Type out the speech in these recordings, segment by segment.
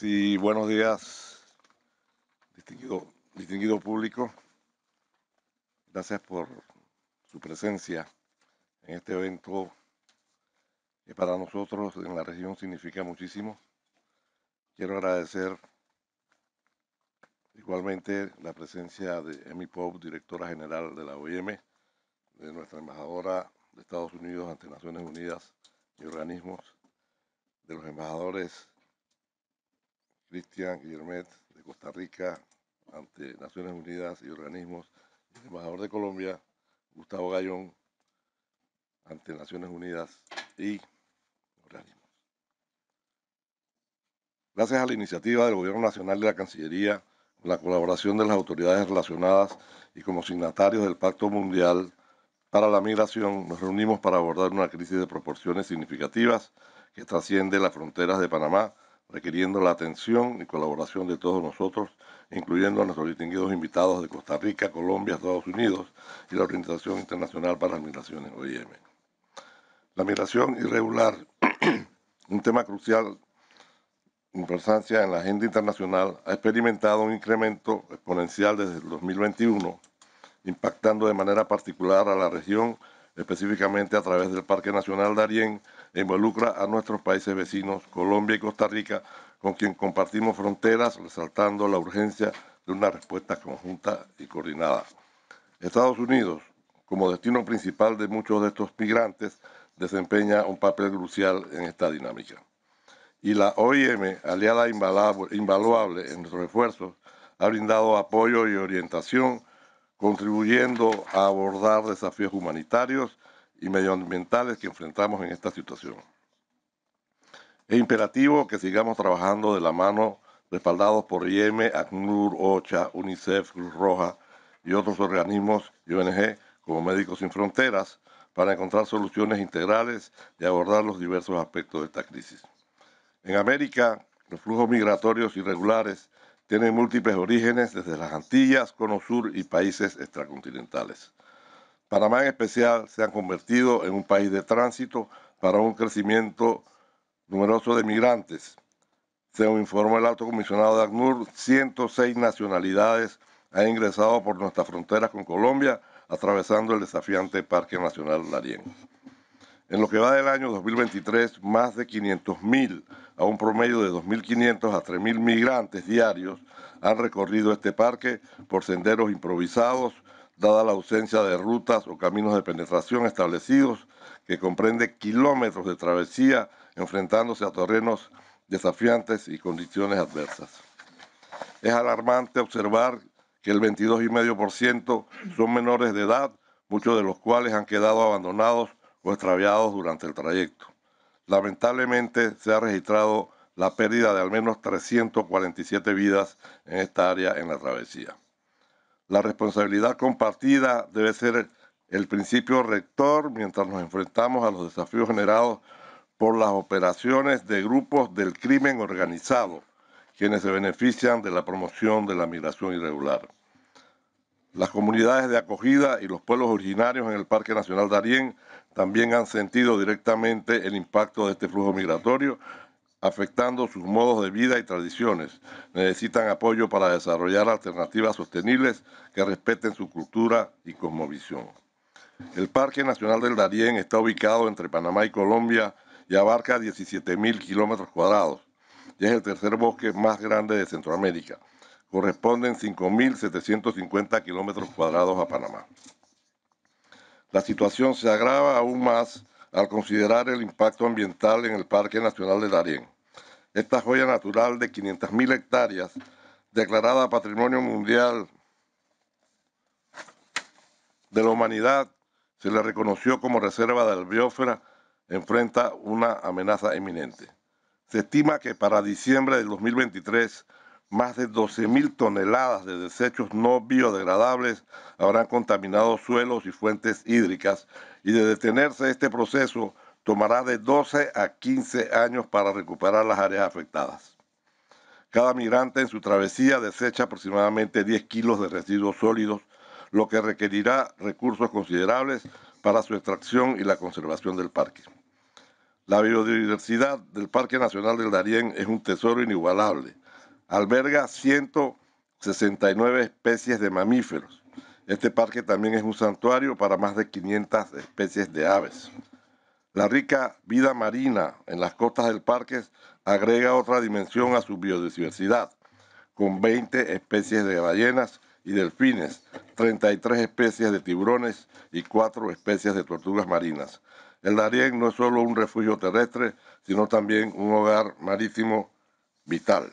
Sí, buenos días, distinguido, distinguido público. Gracias por su presencia en este evento que para nosotros en la región significa muchísimo. Quiero agradecer igualmente la presencia de Emmy Pope, directora general de la OIM, de nuestra embajadora de Estados Unidos ante Naciones Unidas y organismos, de los embajadores Cristian Guillermet de Costa Rica ante Naciones Unidas y organismos, el embajador de Colombia, Gustavo Gallón, ante Naciones Unidas y organismos. Gracias a la iniciativa del Gobierno Nacional de la Cancillería, con la colaboración de las autoridades relacionadas y como signatarios del Pacto Mundial para la Migración, nos reunimos para abordar una crisis de proporciones significativas que trasciende las fronteras de Panamá requiriendo la atención y colaboración de todos nosotros, incluyendo a nuestros distinguidos invitados de Costa Rica, Colombia, Estados Unidos y la Organización Internacional para las Migraciones, OIM. La migración irregular, un tema crucial importancia en la agenda internacional, ha experimentado un incremento exponencial desde el 2021, impactando de manera particular a la región específicamente a través del Parque Nacional Darién, involucra a nuestros países vecinos, Colombia y Costa Rica, con quien compartimos fronteras, resaltando la urgencia de una respuesta conjunta y coordinada. Estados Unidos, como destino principal de muchos de estos migrantes, desempeña un papel crucial en esta dinámica. Y la OIM, aliada invaluable en nuestros esfuerzos, ha brindado apoyo y orientación contribuyendo a abordar desafíos humanitarios y medioambientales que enfrentamos en esta situación. Es imperativo que sigamos trabajando de la mano, respaldados por IEM, ACNUR, OCHA, UNICEF, Cruz Roja y otros organismos y ONG como Médicos Sin Fronteras, para encontrar soluciones integrales y abordar los diversos aspectos de esta crisis. En América, los flujos migratorios irregulares tiene múltiples orígenes desde las Antillas, Cono Sur y países extracontinentales. Panamá en especial se ha convertido en un país de tránsito para un crecimiento numeroso de migrantes. Según informó el alto comisionado de ACNUR, 106 nacionalidades han ingresado por nuestras fronteras con Colombia, atravesando el desafiante Parque Nacional Larien. En lo que va del año 2023, más de 500.000, a un promedio de 2.500 a 3.000 migrantes diarios, han recorrido este parque por senderos improvisados, dada la ausencia de rutas o caminos de penetración establecidos, que comprende kilómetros de travesía enfrentándose a terrenos desafiantes y condiciones adversas. Es alarmante observar que el 22,5% son menores de edad, muchos de los cuales han quedado abandonados o extraviados durante el trayecto. Lamentablemente se ha registrado la pérdida de al menos 347 vidas en esta área en la travesía. La responsabilidad compartida debe ser el principio rector mientras nos enfrentamos a los desafíos generados por las operaciones de grupos del crimen organizado, quienes se benefician de la promoción de la migración irregular. Las comunidades de acogida y los pueblos originarios en el Parque Nacional Darién también han sentido directamente el impacto de este flujo migratorio, afectando sus modos de vida y tradiciones. Necesitan apoyo para desarrollar alternativas sostenibles que respeten su cultura y cosmovisión. El Parque Nacional del Darién está ubicado entre Panamá y Colombia y abarca 17.000 kilómetros cuadrados y es el tercer bosque más grande de Centroamérica corresponden 5.750 kilómetros cuadrados a Panamá. La situación se agrava aún más al considerar el impacto ambiental en el Parque Nacional de Darién. Esta joya natural de 500.000 hectáreas, declarada Patrimonio Mundial de la Humanidad, se le reconoció como reserva de la enfrenta una amenaza inminente. Se estima que para diciembre del 2023 más de 12.000 toneladas de desechos no biodegradables habrán contaminado suelos y fuentes hídricas y de detenerse este proceso tomará de 12 a 15 años para recuperar las áreas afectadas. Cada migrante en su travesía desecha aproximadamente 10 kilos de residuos sólidos, lo que requerirá recursos considerables para su extracción y la conservación del parque. La biodiversidad del Parque Nacional del Darién es un tesoro inigualable alberga 169 especies de mamíferos. Este parque también es un santuario para más de 500 especies de aves. La rica vida marina en las costas del parque agrega otra dimensión a su biodiversidad, con 20 especies de ballenas y delfines, 33 especies de tiburones y 4 especies de tortugas marinas. El Darién no es solo un refugio terrestre, sino también un hogar marítimo vital.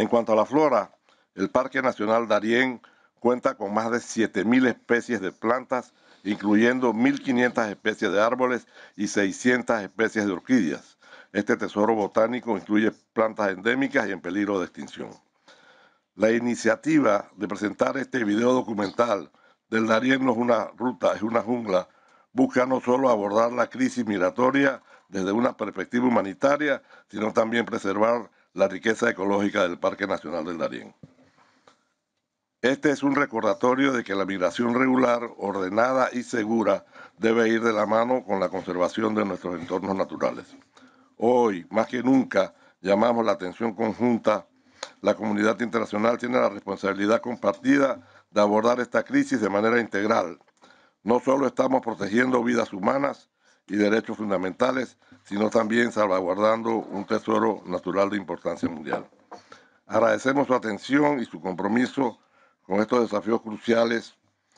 En cuanto a la flora, el Parque Nacional Darién cuenta con más de 7.000 especies de plantas, incluyendo 1.500 especies de árboles y 600 especies de orquídeas. Este tesoro botánico incluye plantas endémicas y en peligro de extinción. La iniciativa de presentar este video documental del Darién no es una ruta, es una jungla, busca no solo abordar la crisis migratoria desde una perspectiva humanitaria, sino también preservar la riqueza ecológica del Parque Nacional del Darién. Este es un recordatorio de que la migración regular, ordenada y segura debe ir de la mano con la conservación de nuestros entornos naturales. Hoy, más que nunca, llamamos la atención conjunta. La comunidad internacional tiene la responsabilidad compartida de abordar esta crisis de manera integral. No solo estamos protegiendo vidas humanas, y derechos fundamentales, sino también salvaguardando un tesoro natural de importancia mundial. Agradecemos su atención y su compromiso con estos desafíos cruciales.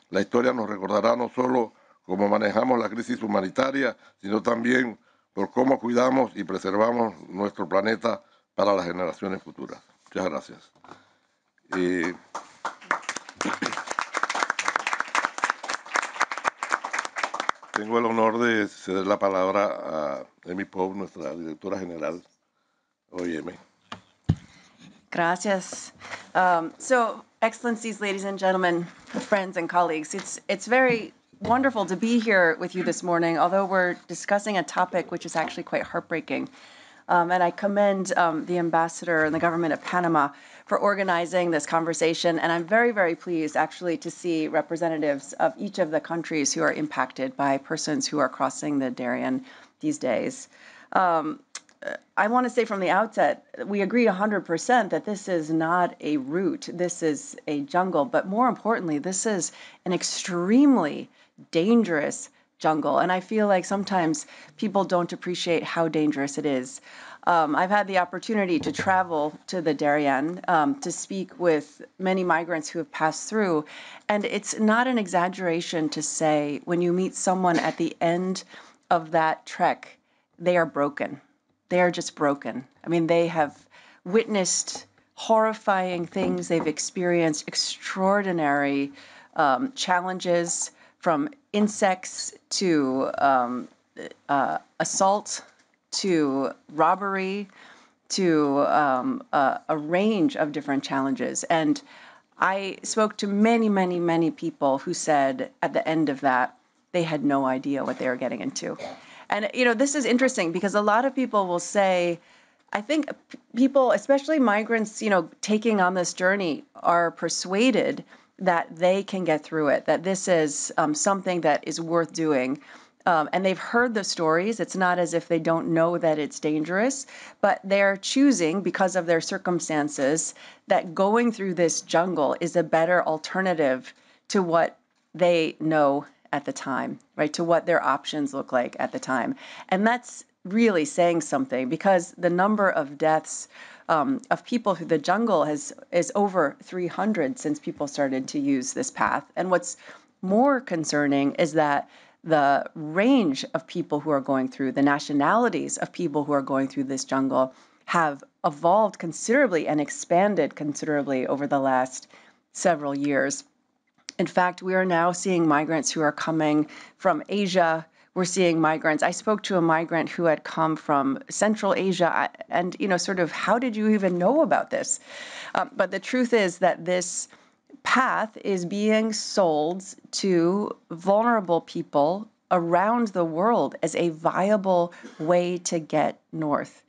La historia nos recordará no solo cómo manejamos la crisis humanitaria, sino también por cómo cuidamos y preservamos nuestro planeta para las generaciones futuras. Muchas gracias. Eh, Tengo el honor de ceder la palabra a Emi Pop, nuestra directora general. Oye, Emi. Gracias. Um, so, Excellencies, ladies and gentlemen, friends and colleagues, it's it's very wonderful to be here with you this morning. Although we're discussing a topic which is actually quite heartbreaking, um, and I commend um, the ambassador and the government of Panama for organizing this conversation. And I'm very, very pleased actually to see representatives of each of the countries who are impacted by persons who are crossing the Darien these days. Um, I want to say from the outset, we agree 100% that this is not a route, this is a jungle, but more importantly, this is an extremely dangerous jungle. And I feel like sometimes people don't appreciate how dangerous it is. Um, I've had the opportunity to travel to the Darien um, to speak with many migrants who have passed through. And it's not an exaggeration to say when you meet someone at the end of that trek, they are broken. They are just broken. I mean, they have witnessed horrifying things, they've experienced extraordinary um, challenges from insects to um, uh, assault to robbery to um, a, uh, a range of different challenges. And I spoke to many, many, many people who said at the end of that, they had no idea what they were getting into. And, you know, this is interesting because a lot of people will say, I think people, especially migrants, you know, taking on this journey are persuaded that they can get through it, that this is um, something that is worth doing. Um, and they've heard the stories. It's not as if they don't know that it's dangerous, but they're choosing because of their circumstances that going through this jungle is a better alternative to what they know at the time, right? To what their options look like at the time. And that's really saying something because the number of deaths um, of people who the jungle has is over 300 since people started to use this path. And what's more concerning is that the range of people who are going through, the nationalities of people who are going through this jungle have evolved considerably and expanded considerably over the last several years. In fact, we are now seeing migrants who are coming from Asia, we're seeing migrants. I spoke to a migrant who had come from Central Asia, uh, and you know, sort of, how did you even know about this? Um, but the truth is that this path is being sold to vulnerable people around the world as a viable way to get north,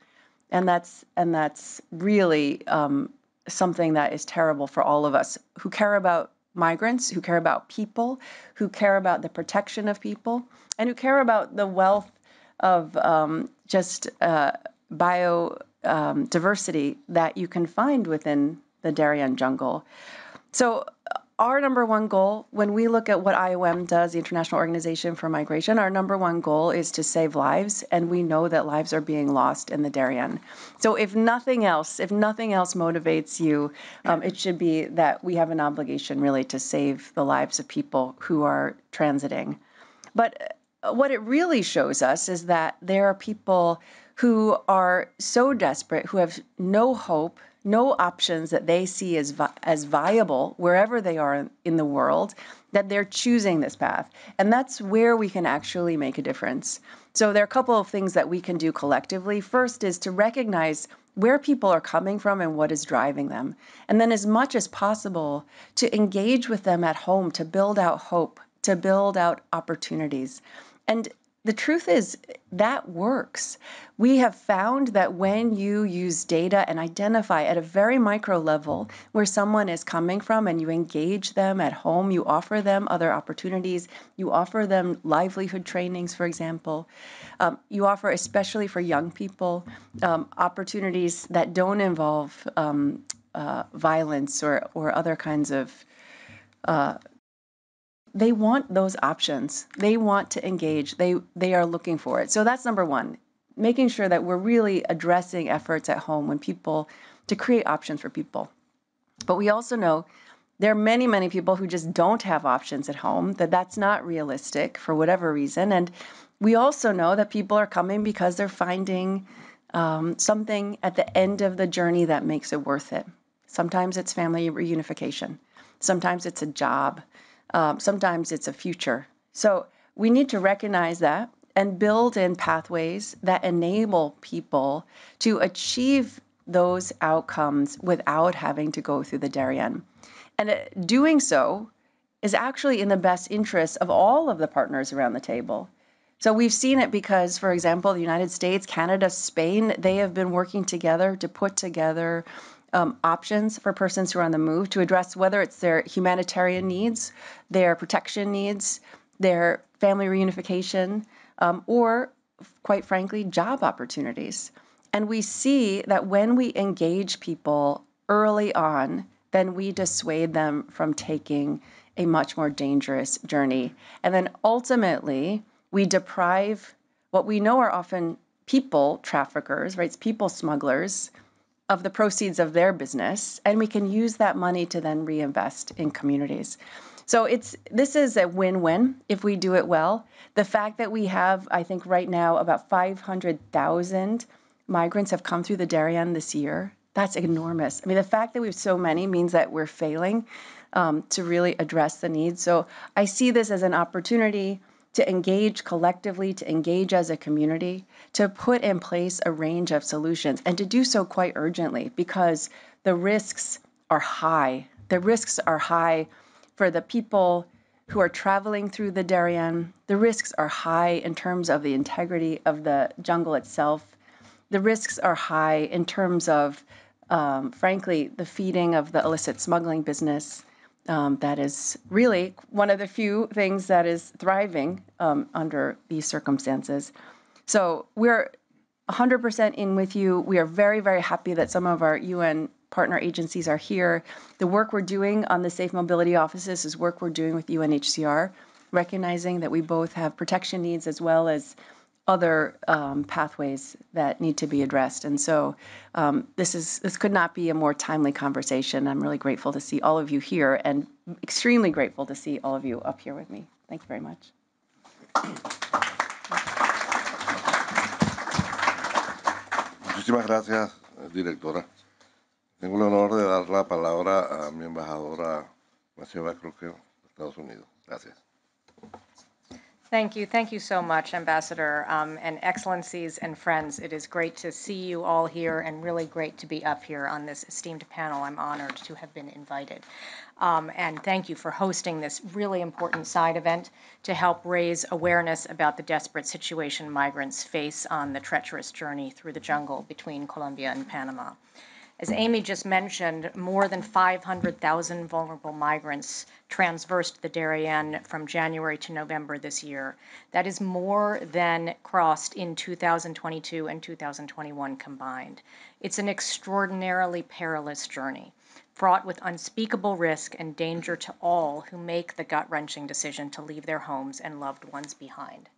and that's and that's really um, something that is terrible for all of us who care about migrants, who care about people, who care about the protection of people and who care about the wealth of um, just uh, biodiversity um, that you can find within the Darien jungle. So, uh, our number one goal when we look at what IOM does, the International Organization for Migration, our number one goal is to save lives, and we know that lives are being lost in the Darien. So, if nothing else, if nothing else motivates you, um, it should be that we have an obligation really to save the lives of people who are transiting. But uh, what it really shows us is that there are people who are so desperate, who have no hope, no options that they see as vi- as viable wherever they are in the world, that they're choosing this path, and that's where we can actually make a difference. So there are a couple of things that we can do collectively. First is to recognize where people are coming from and what is driving them. And then, as much as possible, to engage with them at home to build out hope, to build out opportunities. And the truth is, that works. We have found that when you use data and identify at a very micro level where someone is coming from and you engage them at home, you offer them other opportunities, you offer them livelihood trainings, for example, um, you offer, especially for young people, um, opportunities that don't involve um, uh, violence or, or other kinds of. Uh, they want those options. They want to engage. They they are looking for it. So that's number 1, making sure that we're really addressing efforts at home when people to create options for people. But we also know there are many many people who just don't have options at home that that's not realistic for whatever reason and we also know that people are coming because they're finding um, something at the end of the journey that makes it worth it sometimes it's family reunification sometimes it's a job um, sometimes it's a future. So we need to recognize that and build in pathways that enable people to achieve those outcomes without having to go through the Darien. And uh, doing so is actually in the best interest of all of the partners around the table. So we've seen it because, for example, the United States, Canada, Spain, they have been working together to put together um, options for persons who are on the move to address whether it's their humanitarian needs, their protection needs, their family reunification, um, or quite frankly, job opportunities. And we see that when we engage people early on, then we dissuade them from taking a much more dangerous journey. And then ultimately, we deprive what we know are often people traffickers, right? It's people smugglers of the proceeds of their business, and we can use that money to then reinvest in communities. So it's this is a win-win if we do it well. The fact that we have, I think, right now about 500,000 migrants have come through the Darien this year. That's enormous. I mean, the fact that we have so many means that we're failing um, to really address the needs. So I see this as an opportunity to engage collectively, to engage as a community, to put in place a range of solutions, and to do so quite urgently because the risks are high. The risks are high for the people who are traveling through the Darien. The risks are high in terms of the integrity of the jungle itself. The risks are high in terms of, um, frankly, the feeding of the illicit smuggling business um, that is really one of the few things that is thriving um, under these circumstances. So we're 100% in with you. We are very, very happy that some of our UN partner agencies are here. The work we're doing on the Safe Mobility Offices is work we're doing with UNHCR, recognizing that we both have protection needs as well as other um, pathways that need to be addressed. And so um, this is this could not be a more timely conversation. I'm really grateful to see all of you here and extremely grateful to see all of you up here with me. Thank you very much. Muchísimas gracias, directora. Tengo el honor de dar la palabra a mi embajadora Maceba Cruz, Estados Unidos. Gracias. Thank you. Thank you so much, Ambassador, um, and excellencies and friends. It is great to see you all here and really great to be up here on this esteemed panel. I'm honored to have been invited. Um, and thank you for hosting this really important side event to help raise awareness about the desperate situation migrants face on the treacherous journey through the jungle between Colombia and Panama. As Amy just mentioned, more than 500,000 vulnerable migrants transversed the Darien from January to November this year. That is more than crossed in 2022 and 2021 combined. It's an extraordinarily perilous journey, fraught with unspeakable risk and danger to all who make the gut wrenching decision to leave their homes and loved ones behind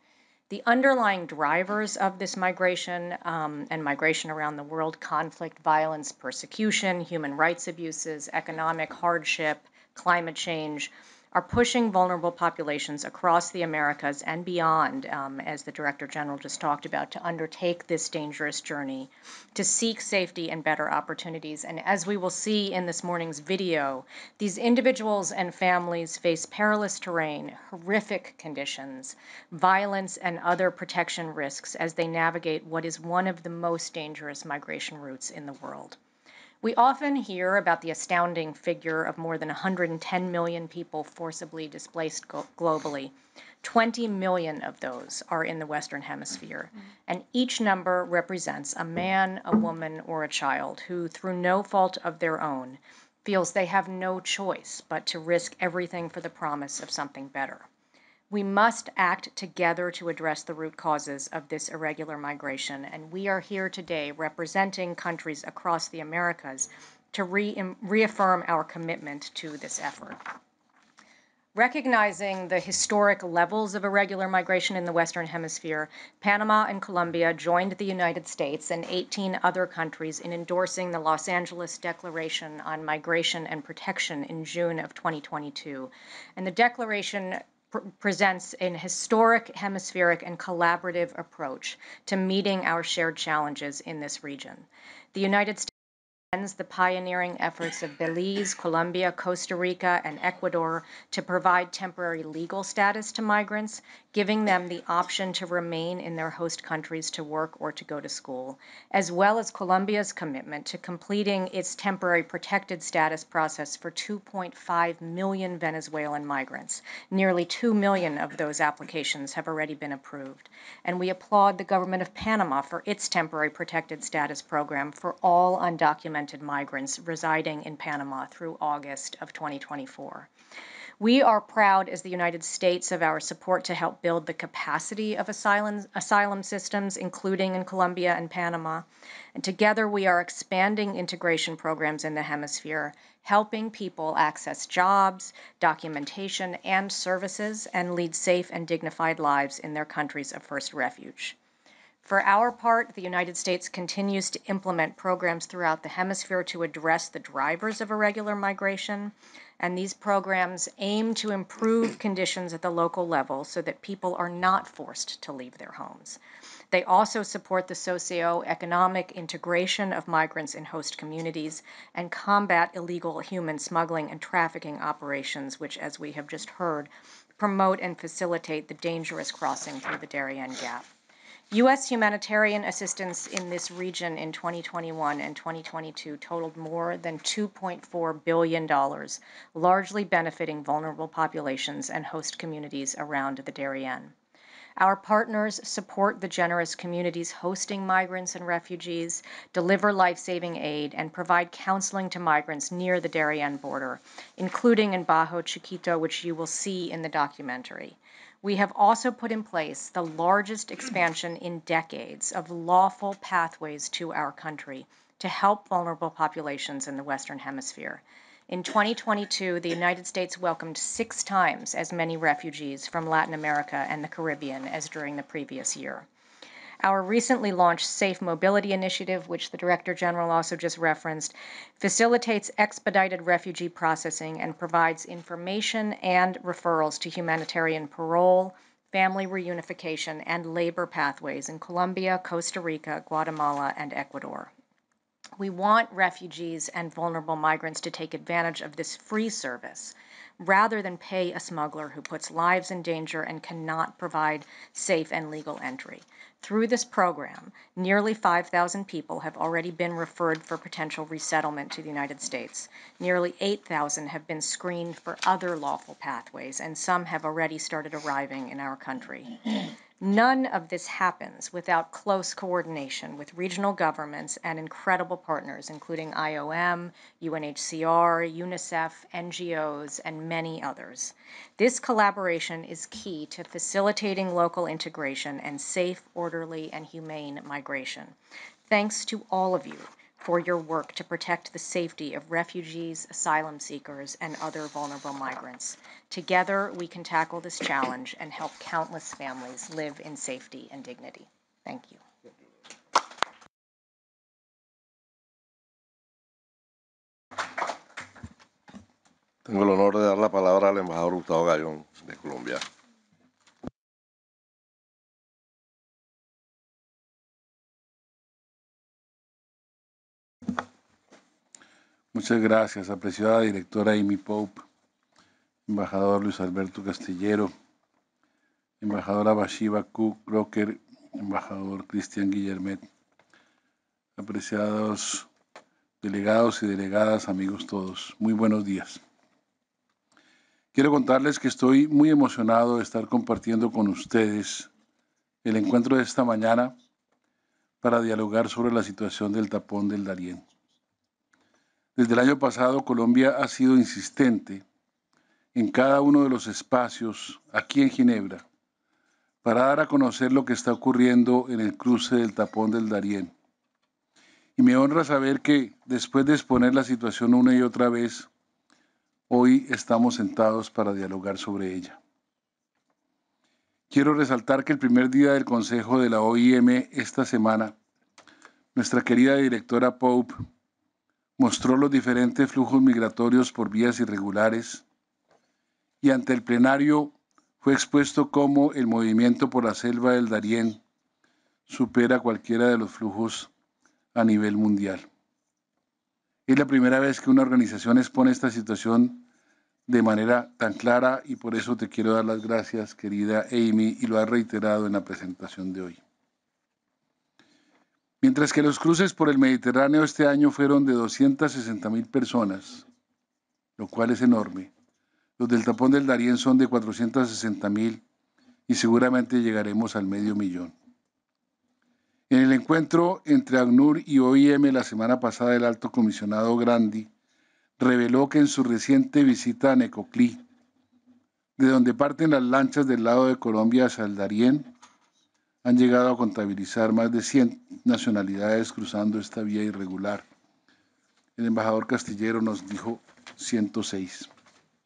the underlying drivers of this migration um, and migration around the world conflict, violence, persecution, human rights abuses, economic hardship, climate change are pushing vulnerable populations across the Americas and beyond, um, as the Director General just talked about, to undertake this dangerous journey, to seek safety and better opportunities. And as we will see in this morning's video, these individuals and families face perilous terrain, horrific conditions, violence, and other protection risks as they navigate what is one of the most dangerous migration routes in the world. We often hear about the astounding figure of more than 110 million people forcibly displaced globally. 20 million of those are in the Western Hemisphere, and each number represents a man, a woman, or a child who, through no fault of their own, feels they have no choice but to risk everything for the promise of something better. We must act together to address the root causes of this irregular migration, and we are here today representing countries across the Americas to re um, reaffirm our commitment to this effort. Recognizing the historic levels of irregular migration in the Western Hemisphere, Panama and Colombia joined the United States and 18 other countries in endorsing the Los Angeles Declaration on Migration and Protection in June of 2022. And the declaration presents an historic, hemispheric, and collaborative approach to meeting our shared challenges in this region. The United States commends the pioneering efforts of Belize, Colombia, Costa Rica, and Ecuador to provide temporary legal status to migrants giving them the option to remain in their host countries to work or to go to school, as well as Colombia's commitment to completing its temporary protected status process for 2.5 million Venezuelan migrants. Nearly 2 million of those applications have already been approved. And we applaud the government of Panama for its temporary protected status program for all undocumented migrants residing in Panama through August of 2024. We are proud as the United States of our support to help build the capacity of asylum, asylum systems, including in Colombia and Panama. And together we are expanding integration programs in the hemisphere, helping people access jobs, documentation, and services, and lead safe and dignified lives in their countries of first refuge. For our part, the United States continues to implement programs throughout the hemisphere to address the drivers of irregular migration, and these programs aim to improve conditions at the local level so that people are not forced to leave their homes. They also support the socioeconomic integration of migrants in host communities and combat illegal human smuggling and trafficking operations, which, as we have just heard, promote and facilitate the dangerous crossing through the Darien Gap. U.S. humanitarian assistance in this region in 2021 and 2022 totaled more than $2.4 billion, largely benefiting vulnerable populations and host communities around the Darien. Our partners support the generous communities hosting migrants and refugees, deliver life saving aid, and provide counseling to migrants near the Darien border, including in Bajo Chiquito, which you will see in the documentary. We have also put in place the largest expansion in decades of lawful pathways to our country to help vulnerable populations in the Western Hemisphere. In 2022, the United States welcomed six times as many refugees from Latin America and the Caribbean as during the previous year. Our recently launched Safe Mobility Initiative, which the Director General also just referenced, facilitates expedited refugee processing and provides information and referrals to humanitarian parole, family reunification, and labor pathways in Colombia, Costa Rica, Guatemala, and Ecuador. We want refugees and vulnerable migrants to take advantage of this free service rather than pay a smuggler who puts lives in danger and cannot provide safe and legal entry. Through this program, nearly 5,000 people have already been referred for potential resettlement to the United States. Nearly 8,000 have been screened for other lawful pathways, and some have already started arriving in our country. None of this happens without close coordination with regional governments and incredible partners, including IOM, UNHCR, UNICEF, NGOs, and many others. This collaboration is key to facilitating local integration and safe, orderly, and humane migration. Thanks to all of you for your work to protect the safety of refugees, asylum seekers, and other vulnerable migrants. Together, we can tackle this challenge and help countless families live in safety and dignity. Thank you. Tengo el honor de dar la palabra al embajador Gustavo Gallón de Colombia. Muchas gracias, apreciada directora Amy Pope, embajador Luis Alberto Castillero, embajadora Bashiva cook Crocker, embajador Cristian Guillermet, apreciados delegados y delegadas, amigos todos, muy buenos días. Quiero contarles que estoy muy emocionado de estar compartiendo con ustedes el encuentro de esta mañana para dialogar sobre la situación del tapón del Darién. Desde el año pasado Colombia ha sido insistente en cada uno de los espacios aquí en Ginebra para dar a conocer lo que está ocurriendo en el cruce del tapón del Darién. Y me honra saber que después de exponer la situación una y otra vez, hoy estamos sentados para dialogar sobre ella. Quiero resaltar que el primer día del Consejo de la OIM esta semana, nuestra querida directora Pope mostró los diferentes flujos migratorios por vías irregulares y ante el plenario fue expuesto cómo el movimiento por la selva del Darién supera cualquiera de los flujos a nivel mundial. Es la primera vez que una organización expone esta situación de manera tan clara y por eso te quiero dar las gracias, querida Amy, y lo has reiterado en la presentación de hoy. Mientras que los cruces por el Mediterráneo este año fueron de 260 mil personas, lo cual es enorme. Los del tapón del Darién son de 460 mil y seguramente llegaremos al medio millón. En el encuentro entre ACNUR y OIM la semana pasada, el alto comisionado Grandi reveló que en su reciente visita a Necoclí, de donde parten las lanchas del lado de Colombia hacia el Darién, han llegado a contabilizar más de 100 nacionalidades cruzando esta vía irregular. El embajador Castillero nos dijo 106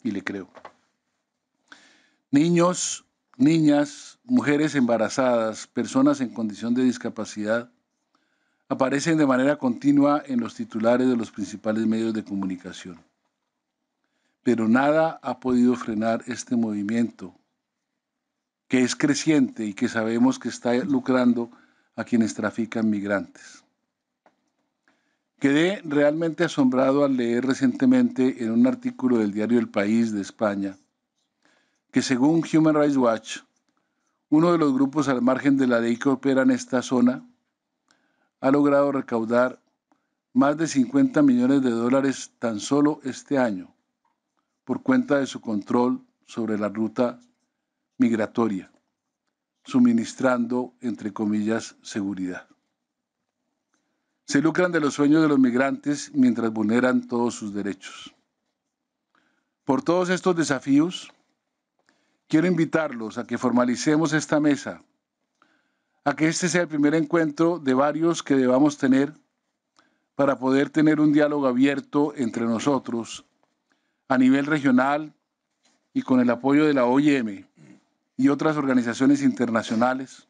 y le creo. Niños, niñas, mujeres embarazadas, personas en condición de discapacidad aparecen de manera continua en los titulares de los principales medios de comunicación. Pero nada ha podido frenar este movimiento que es creciente y que sabemos que está lucrando a quienes trafican migrantes. Quedé realmente asombrado al leer recientemente en un artículo del diario El País de España que según Human Rights Watch, uno de los grupos al margen de la ley que opera en esta zona ha logrado recaudar más de 50 millones de dólares tan solo este año por cuenta de su control sobre la ruta migratoria, suministrando, entre comillas, seguridad. Se lucran de los sueños de los migrantes mientras vulneran todos sus derechos. Por todos estos desafíos, quiero invitarlos a que formalicemos esta mesa, a que este sea el primer encuentro de varios que debamos tener para poder tener un diálogo abierto entre nosotros a nivel regional y con el apoyo de la OIM y otras organizaciones internacionales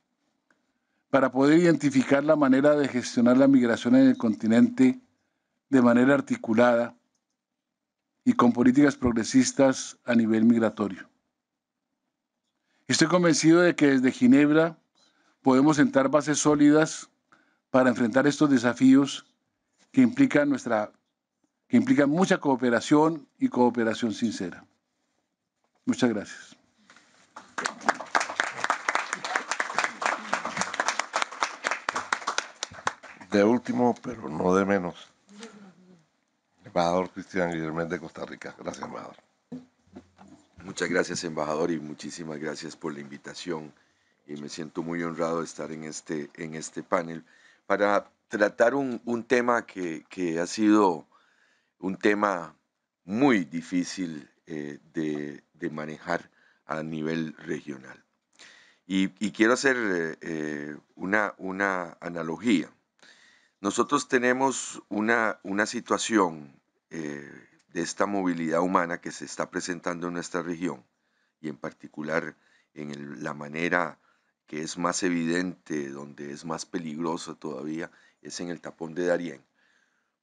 para poder identificar la manera de gestionar la migración en el continente de manera articulada y con políticas progresistas a nivel migratorio. Estoy convencido de que desde Ginebra podemos sentar bases sólidas para enfrentar estos desafíos que implican, nuestra, que implican mucha cooperación y cooperación sincera. Muchas gracias. De último, pero no de menos, embajador Cristian Guillermo de Costa Rica. Gracias, embajador. Muchas gracias, embajador, y muchísimas gracias por la invitación. Y me siento muy honrado de estar en este, en este panel para tratar un, tema que, ha sido un tema muy difícil eh, de, de, manejar a nivel regional. Y, quiero hacer eh, una, una, analogía. Nosotros tenemos una, una situación eh, de esta movilidad humana que se está presentando en nuestra región y en particular en la manera que es más evidente, donde es más peligrosa todavía, es en el tapón de Darién,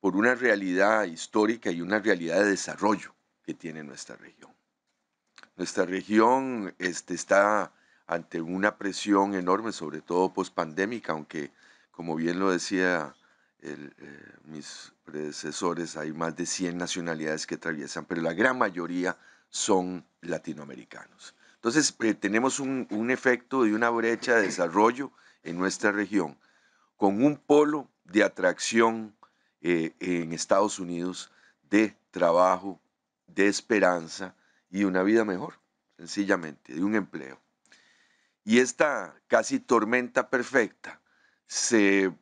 por una realidad histórica y una realidad de desarrollo que tiene nuestra región. Nuestra región este, está ante una presión enorme, sobre todo post-pandémica, aunque, como bien lo decía eh, mis predecesores, hay más de 100 nacionalidades que atraviesan, pero la gran mayoría son latinoamericanos. Entonces, eh, tenemos un, efecto de una brecha de desarrollo en nuestra región, con un polo de atracción eh, en Estados Unidos de trabajo, de esperanza, y una vida mejor, sencillamente, de un empleo. Y esta casi tormenta perfecta se,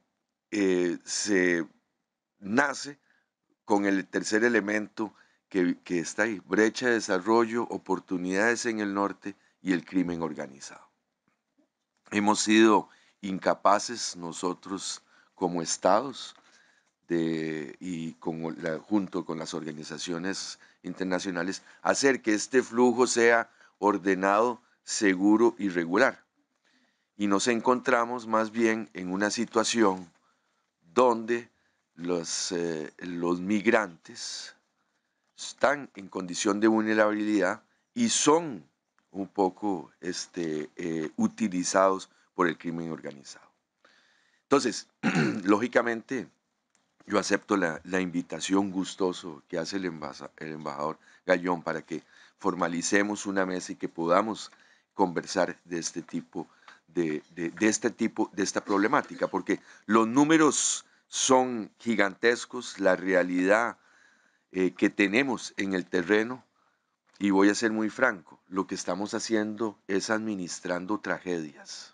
eh, nace con el tercer elemento que, que está ahí, brecha de desarrollo, oportunidades en el norte y el crimen organizado. Hemos sido incapaces nosotros como estados de, y junto con las organizaciones internacionales, hacer que este flujo sea ordenado, seguro y regular. Y nos encontramos más bien en una situación donde los, eh, los migrantes están en condición de vulnerabilidad y son un poco este, eh, utilizados por el crimen organizado. Entonces, lógicamente, yo acepto la, invitación gustoso que hace el, embajador Gallón para que formalicemos una mesa y que podamos conversar de este tipo de, este tipo de esta problemática porque los números son gigantescos la realidad eh, que tenemos en el terreno y voy a ser muy franco lo que estamos haciendo es administrando tragedias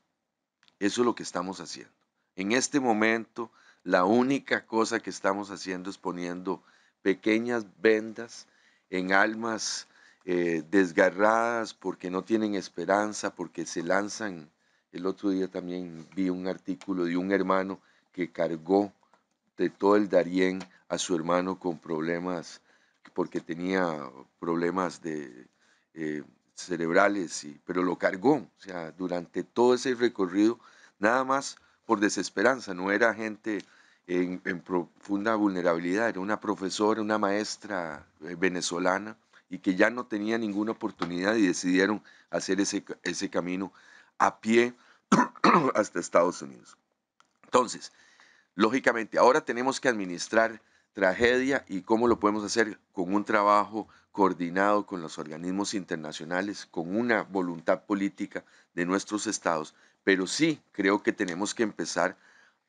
eso es lo que estamos haciendo en este momento la única cosa que estamos haciendo es poniendo pequeñas vendas en almas eh, desgarradas porque no tienen esperanza, porque se lanzan. El otro día también vi un artículo de un hermano que cargó de todo el Darién a su hermano con problemas, porque tenía problemas de, eh, cerebrales, y, pero lo cargó. O sea, durante todo ese recorrido, nada más por desesperanza, no era gente en, profunda vulnerabilidad, era una profesora, una maestra eh, venezolana y que ya no tenía ninguna oportunidad y decidieron hacer ese, ese camino a pie hasta Estados Unidos. Entonces, lógicamente, ahora tenemos que administrar tragedia y cómo lo podemos hacer con un trabajo coordinado con los organismos internacionales, con una voluntad política de nuestros estados pero sí, creo que tenemos que empezar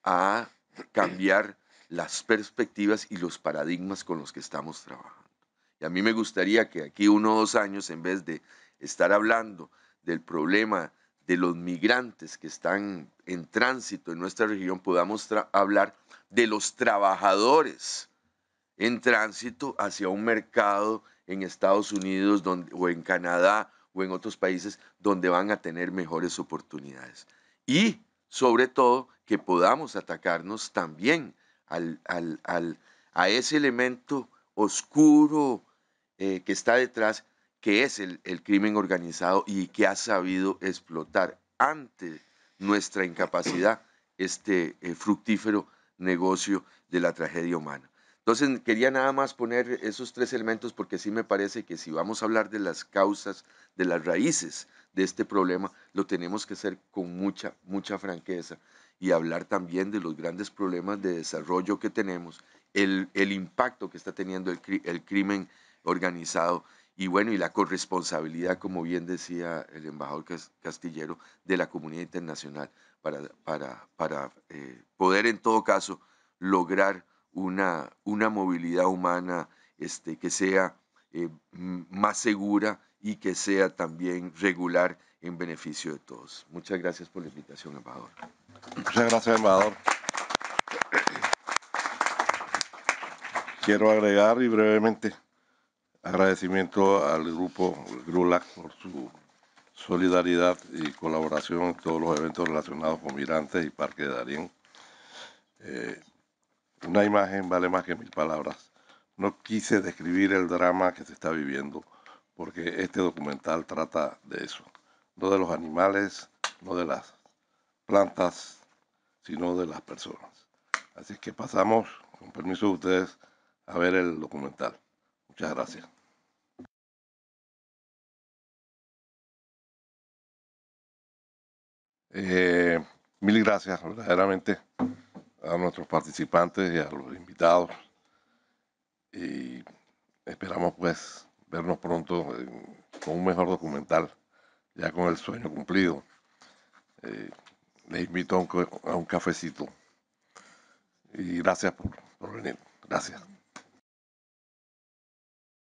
a cambiar las perspectivas y los paradigmas con los que estamos trabajando. Y a mí me gustaría que aquí uno o dos años, en vez de estar hablando del problema de los migrantes que están en tránsito en nuestra región, podamos hablar de los trabajadores en tránsito hacia un mercado en Estados Unidos o en Canadá o en otros países donde van a tener mejores oportunidades. Y sobre todo que podamos atacarnos también al, a ese elemento oscuro eh, que está detrás, que es el, crimen organizado y que ha sabido explotar ante nuestra incapacidad este eh, fructífero negocio de la tragedia humana. Entonces, quería nada más poner esos tres elementos porque sí me parece que si vamos a hablar de las causas de las raíces de este problema, lo tenemos que hacer con mucha, mucha franqueza y hablar también de los grandes problemas de desarrollo que tenemos, el, impacto que está teniendo el, crimen organizado y bueno, y la corresponsabilidad, como bien decía el embajador Castillero, de la comunidad internacional para, para, para eh, poder en todo caso lograr una, una movilidad humana este, que sea eh, más segura y que sea también regular en beneficio de todos. Muchas gracias por la invitación, embajador. Muchas gracias, embajador. Quiero agregar y brevemente agradecimiento al grupo GRULAC por su solidaridad y colaboración en todos los eventos relacionados con Mirantes y Parque Darién. Eh, una imagen vale más que mil palabras. No quise describir el drama que se está viviendo porque este documental trata de eso, no de los animales, no de las plantas, sino de las personas. Así que pasamos, con permiso de ustedes, a ver el documental. Muchas gracias. Eh, mil gracias verdaderamente a nuestros participantes y a los invitados. Y esperamos pues vernos pronto eh, con un mejor documental, ya con el sueño cumplido. Eh, les invito a un, a un, cafecito. Y gracias por venir. Gracias.